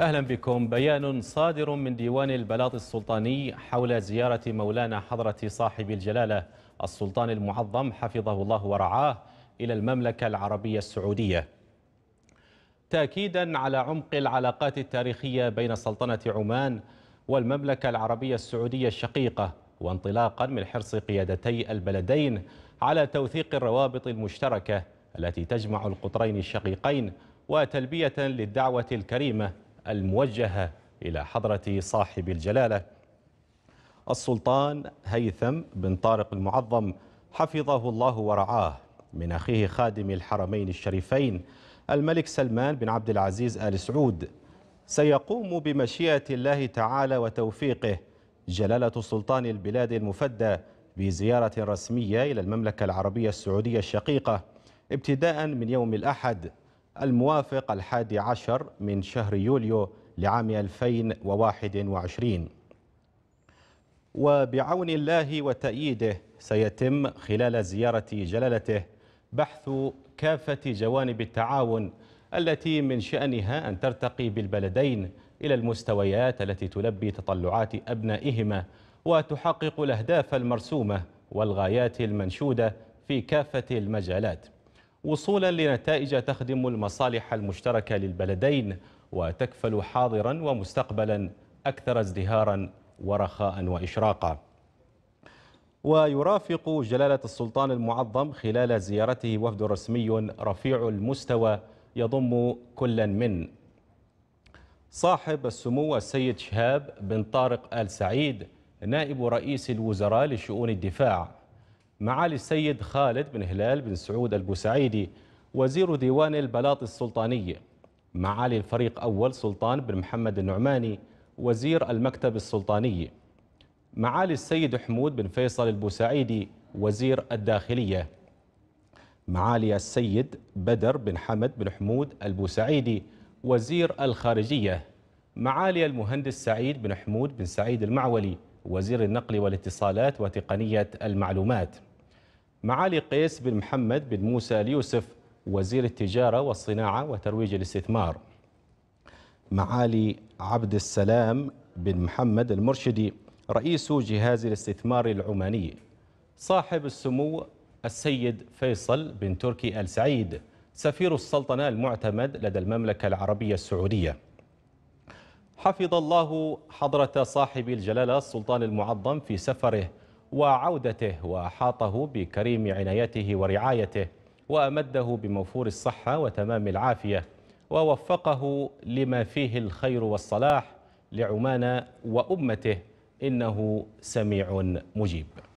أهلا بكم بيان صادر من ديوان البلاط السلطاني حول زيارة مولانا حضرة صاحب الجلالة السلطان المعظم حفظه الله ورعاه إلى المملكة العربية السعودية تأكيدا على عمق العلاقات التاريخية بين سلطنة عمان والمملكة العربية السعودية الشقيقة وانطلاقا من حرص قيادتي البلدين على توثيق الروابط المشتركة التي تجمع القطرين الشقيقين وتلبية للدعوة الكريمة الموجهة إلى حضرة صاحب الجلالة السلطان هيثم بن طارق المعظم حفظه الله ورعاه من أخيه خادم الحرمين الشريفين الملك سلمان بن عبد العزيز آل سعود سيقوم بمشيئة الله تعالى وتوفيقه جلالة سلطان البلاد المفدى بزيارة رسمية إلى المملكة العربية السعودية الشقيقة ابتداء من يوم الأحد الموافق الحادي عشر من شهر يوليو لعام 2021 وبعون الله وتأييده سيتم خلال زيارة جلالته بحث كافة جوانب التعاون التي من شأنها أن ترتقي بالبلدين إلى المستويات التي تلبي تطلعات أبنائهما وتحقق الأهداف المرسومة والغايات المنشودة في كافة المجالات وصولا لنتائج تخدم المصالح المشتركة للبلدين وتكفل حاضرا ومستقبلا أكثر ازدهارا ورخاء وإشراقا ويرافق جلالة السلطان المعظم خلال زيارته وفد رسمي رفيع المستوى يضم كلا من صاحب السمو السيد شهاب بن طارق آل سعيد نائب رئيس الوزراء لشؤون الدفاع معالي السيد خالد بن هلال بن سعود البوسعيدي وزير ديوان البلاط السلطانية معالي الفريق أول سلطان بن محمد النعماني وزير المكتب السلطاني معالي السيد حمود بن فيصل البوسعيدي وزير الداخلية معالي السيد بدر بن حمد بن حمود البوسعيدي وزير الخارجية معالي المهندس سعيد بن حمود بن سعيد المعولي وزير النقل والاتصالات وتقنية المعلومات معالي قيس بن محمد بن موسى اليوسف وزير التجارة والصناعة وترويج الاستثمار معالي عبد السلام بن محمد المرشدي رئيس جهاز الاستثمار العماني صاحب السمو السيد فيصل بن تركي آل سعيد سفير السلطنة المعتمد لدى المملكة العربية السعودية حفظ الله حضرة صاحب الجلالة السلطان المعظم في سفره وعودته وأحاطه بكريم عنايته ورعايته وأمده بموفور الصحة وتمام العافية ووفقه لما فيه الخير والصلاح لعمان وأمته إنه سميع مجيب